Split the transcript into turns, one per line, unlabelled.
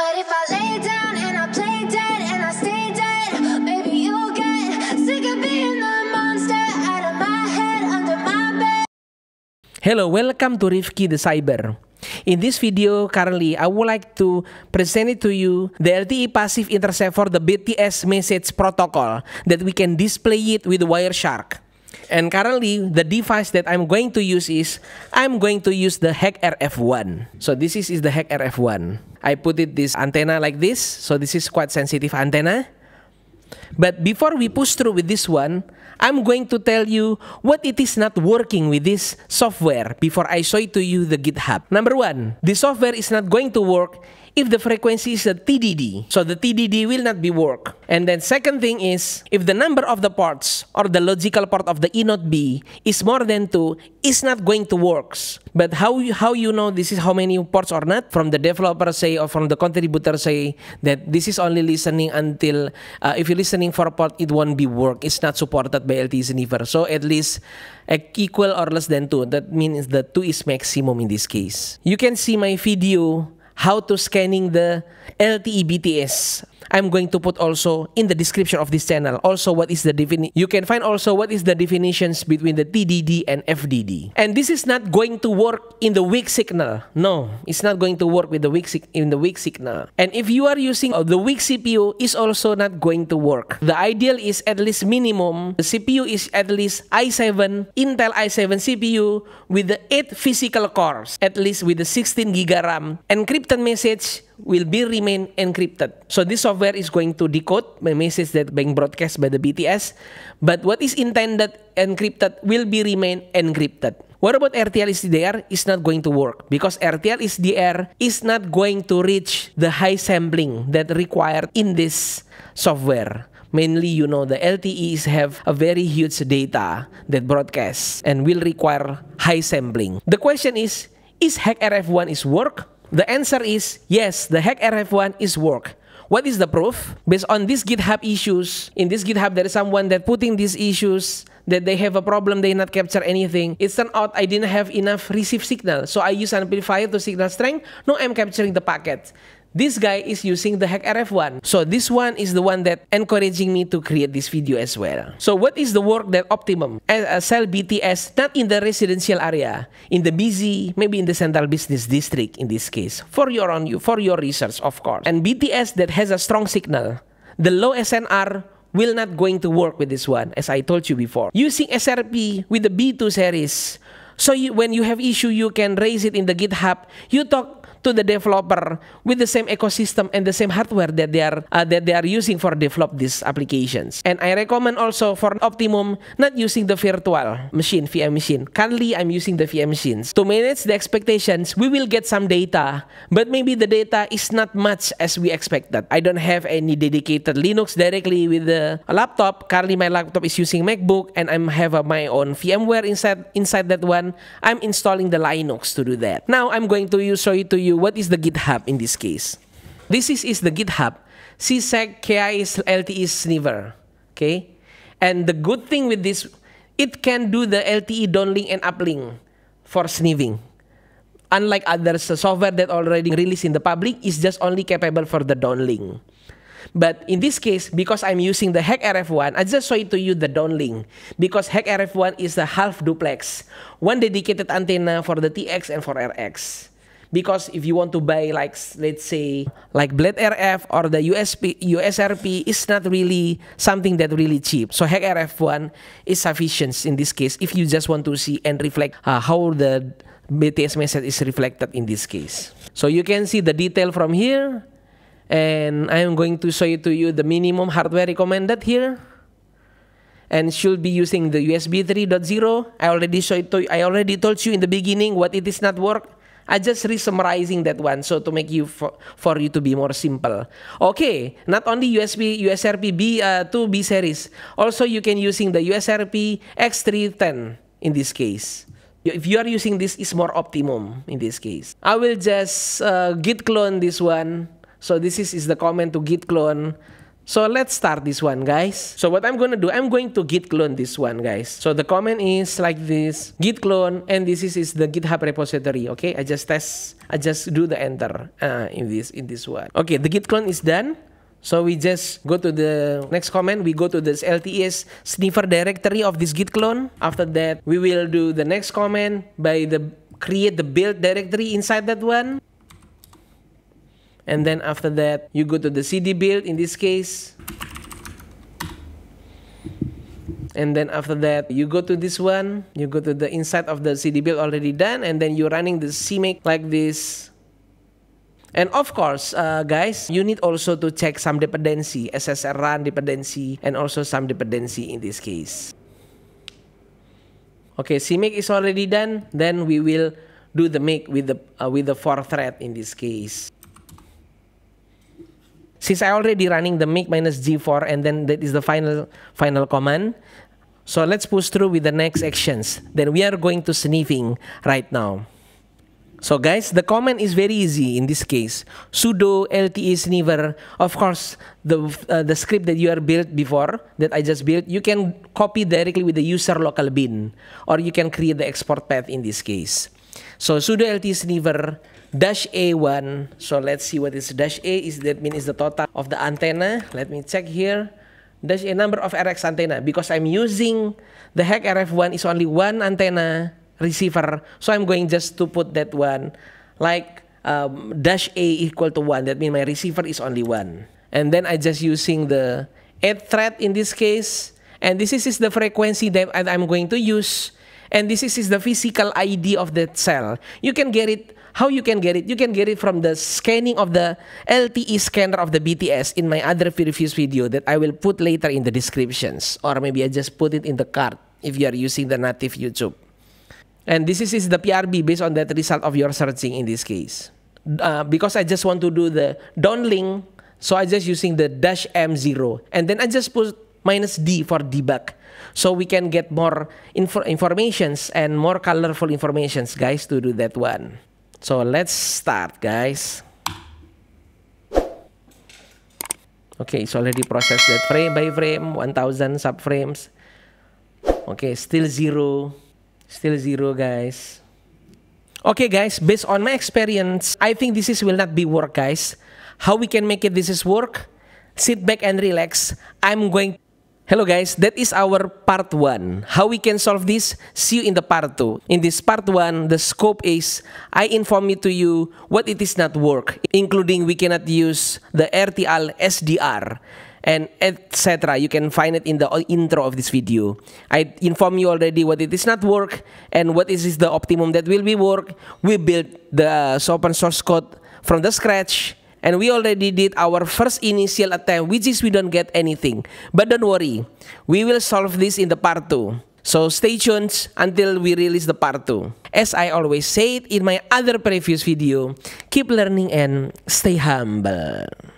But if I lay down and I play dead and I stay dead, maybe you'll get sick of being the monster out of my head, under my bed. Hello, welcome to Rifki the Cyber. In this video currently, I would like to present it to you the LTE Passive Intercept for the BTS message protocol that we can display it with Wireshark. And currently, the device that I'm going to use is, I'm going to use the HEC RF1. So this is, is the HEC RF1. I put it this antenna like this. So this is quite sensitive antenna. But before we push through with this one, I'm going to tell you what it is not working with this software before I show it to you the GitHub. Number one, the software is not going to work if the frequency is a TDD. So the TDD will not be work. And then second thing is, if the number of the parts or the logical part of the E not B is more than 2, it's not going to works. But how you, how you know this is how many parts or not? From the developer say or from the contributor say that this is only listening until, uh, if you're listening for a part, it won't be work. It's not supported by LTE sniffer. So at least equal or less than 2. That means the 2 is maximum in this case. You can see my video how to scanning the LTE BTS I'm going to put also in the description of this channel also what is the definition. You can find also what is the definitions between the TDD and FDD. And this is not going to work in the weak signal. No, it's not going to work with the weak in the weak signal. And if you are using uh, the weak CPU, is also not going to work. The ideal is at least minimum. The CPU is at least i7, Intel i7 CPU with the 8 physical cores, at least with the 16 gig RAM. Encrypted message will be remain encrypted. So this software is going to decode the message that being broadcast by the BTS, but what is intended encrypted will be remain encrypted. What about RTL is is not going to work because RTL is is not going to reach the high sampling that required in this software. Mainly, you know, the LTEs have a very huge data that broadcasts and will require high sampling. The question is, is HackRF1 is work the answer is yes, the hack RF1 is work. What is the proof? Based on these GitHub issues, in this GitHub there is someone that putting these issues that they have a problem, they not capture anything. It turned out I didn't have enough receive signal. So I use amplifier to signal strength. No, I'm capturing the packet this guy is using the Hack RF1. So this one is the one that encouraging me to create this video as well. So what is the work that optimum? As eh, a uh, cell BTS, not in the residential area, in the busy, maybe in the central business district in this case, for your own, for your research, of course. And BTS that has a strong signal, the low SNR will not going to work with this one, as I told you before. Using SRP with the B2 series, so you, when you have issue, you can raise it in the GitHub. You talk to the developer with the same ecosystem and the same hardware that they are uh, that they are using for develop these applications. And I recommend also for Optimum not using the virtual machine VM machine. Currently, I'm using the VM machines to manage the expectations. We will get some data, but maybe the data is not much as we expected. I don't have any dedicated Linux directly with the laptop. Currently, my laptop is using MacBook, and I have uh, my own VMware inside inside that one. I'm installing the Linux to do that. Now I'm going to use, show it to you you what is the GitHub in this case. This is, is the GitHub. CSEC KI is LTE sniffer. Okay? And the good thing with this, it can do the LTE downlink and uplink for sniffing. Unlike others, software that already released in the public is just only capable for the downlink. But in this case, because I'm using the HackRF one I just show it to you the downlink because HackRF one is a half duplex, one dedicated antenna for the TX and for RX because if you want to buy like let's say like Blade RF or the USP USRP is not really something that really cheap. So Hack RF1 is sufficient in this case if you just want to see and reflect uh, how the BTS message is reflected in this case. So you can see the detail from here and I am going to show it to you the minimum hardware recommended here and should be using the USB 3.0. I already showed to, I already told you in the beginning what it is not work I just re-summarizing that one so to make you for, for you to be more simple. Okay, not only USB USRP B uh, 2B series, also you can using the USRP X310 in this case. If you are using this, is more optimum in this case. I will just uh, git clone this one. So this is, is the comment to git clone so let's start this one, guys. So what I'm gonna do, I'm going to git clone this one, guys. So the command is like this, git clone, and this is, is the GitHub repository, okay? I just test, I just do the enter uh, in this in this one. Okay, the git clone is done. So we just go to the next command. We go to this LTS sniffer directory of this git clone. After that, we will do the next command by the create the build directory inside that one. And then after that, you go to the CD build in this case. And then after that, you go to this one, you go to the inside of the CD build already done, and then you're running the CMake like this. And of course, uh, guys, you need also to check some dependency, SSR run dependency, and also some dependency in this case. Okay, CMake is already done. Then we will do the make with the uh, with the four thread in this case. Since I already running the make minus g4 and then that is the final final command. So let's push through with the next actions. Then we are going to sniffing right now. So guys, the command is very easy in this case. sudo lte sniffer. Of course, the uh, the script that you are built before that I just built, you can copy directly with the user local bin, or you can create the export path in this case. So sudo lte sniffer dash A1. So let's see what is dash A is. That means the total of the antenna. Let me check here. Dash A number of RX antenna because I'm using the HEC RF1 is only one antenna receiver. So I'm going just to put that one like um, dash A equal to one. That means my receiver is only one. And then I just using the 8 thread in this case. And this is, is the frequency that I'm going to use. And this is, is the physical ID of that cell. You can get it how you can get it? You can get it from the scanning of the LTE scanner of the BTS in my other previous video that I will put later in the descriptions. Or maybe I just put it in the card if you are using the native YouTube. And this is, is the PRB based on that result of your searching in this case. Uh, because I just want to do the downlink, so I just using the dash M0. And then I just put minus D for debug. So we can get more informations and more colorful informations, guys, to do that one. So let's start guys. Okay, it's already processed that frame by frame, 1000 subframes. Okay, still zero. Still zero guys. Okay guys, based on my experience, I think this is will not be work guys. How we can make it this is work? Sit back and relax. I'm going Hello guys, that is our part 1. How we can solve this? See you in the part 2. In this part 1, the scope is I inform you to you what it is not work, including we cannot use the RTL SDR and etc. You can find it in the intro of this video. I inform you already what it is not work and what is the optimum that will be work. We build the open source code from the scratch and we already did our first initial attempt which is we don't get anything. But don't worry, we will solve this in the part 2. So stay tuned until we release the part 2. As I always said in my other previous video, keep learning and stay humble.